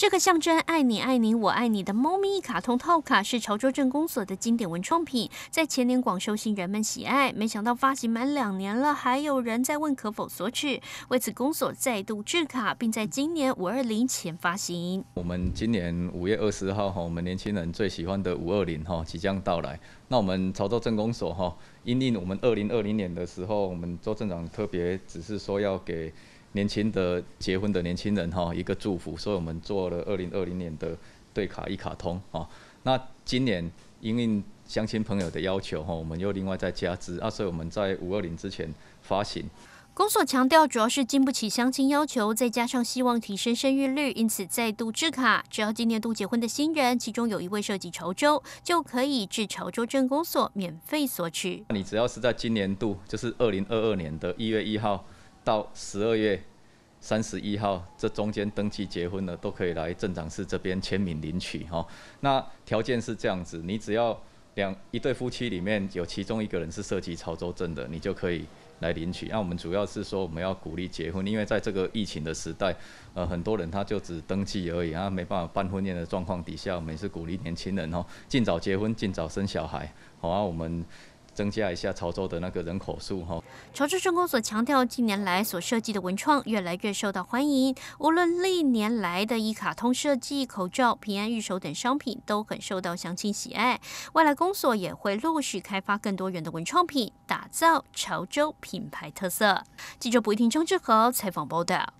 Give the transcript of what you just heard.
这个象征“爱你爱你我爱你”的猫咪卡通套卡是潮州镇公所的经典文创品，在前年广受新人们喜爱。没想到发行满两年了，还有人在问可否索取，为此公所再度制卡，并在今年五二零前发行。我们今年五月二十号，哈，我们年轻人最喜欢的五二零，哈，即将到来。那我们潮州镇公所，哈，因应我们二零二零年的时候，我们周镇长特别只是说要给。年轻的结婚的年轻人哈，一个祝福，所以我们做了二零二零年的对卡一卡通啊。那今年因应相亲朋友的要求哈，我们又另外再加资啊，所以我们在五二零之前发行。公所强调，主要是经不起相亲要求，再加上希望提升生育率，因此再度制卡。只要今年度结婚的新人，其中有一位涉及潮州，就可以至潮州镇公所免费索取。你只要是在今年度，就是二零二二年的一月一号。到十二月三十一号，这中间登记结婚的都可以来镇长室这边签名领取哈。那条件是这样子，你只要两一对夫妻里面有其中一个人是涉及潮州镇的，你就可以来领取。那我们主要是说我们要鼓励结婚，因为在这个疫情的时代，呃，很多人他就只登记而已啊，没办法办婚宴的状况底下，我们也是鼓励年轻人哦，尽早结婚，尽早生小孩。好啊，我们。增加一下潮州的那个人口数哈。潮州工所强调，近年来所设计的文创越来越受到欢迎。无论历年来的一卡通设计、口罩、平安玉手等商品都很受到乡亲喜爱。未来工所也会陆续开发更多元的文创品，打造潮州品牌特色。记者不一听张志豪采访报道。